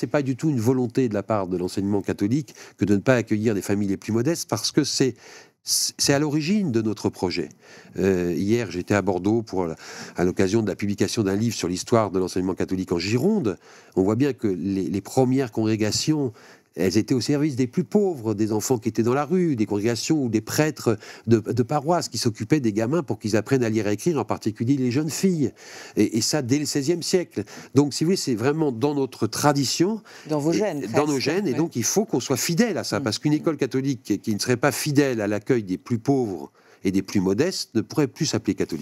c'est pas du tout une volonté de la part de l'enseignement catholique que de ne pas accueillir des familles les plus modestes, parce que c'est c'est à l'origine de notre projet. Euh, hier, j'étais à Bordeaux pour, à l'occasion de la publication d'un livre sur l'histoire de l'enseignement catholique en Gironde. On voit bien que les, les premières congrégations elles étaient au service des plus pauvres, des enfants qui étaient dans la rue, des congrégations ou des prêtres de, de paroisses qui s'occupaient des gamins pour qu'ils apprennent à lire et écrire, en particulier les jeunes filles. Et, ça dès le XVIe siècle. Donc, si vous voulez, c'est vraiment dans notre tradition. Dans vos gènes. dans nos gènes. Et donc, il faut qu'on soit fidèle à ça. Mm. Parce qu'une école catholique qui ne serait pas fidèle à l'accueil des plus pauvres et des plus modestes ne pourrait plus s'appeler catholique.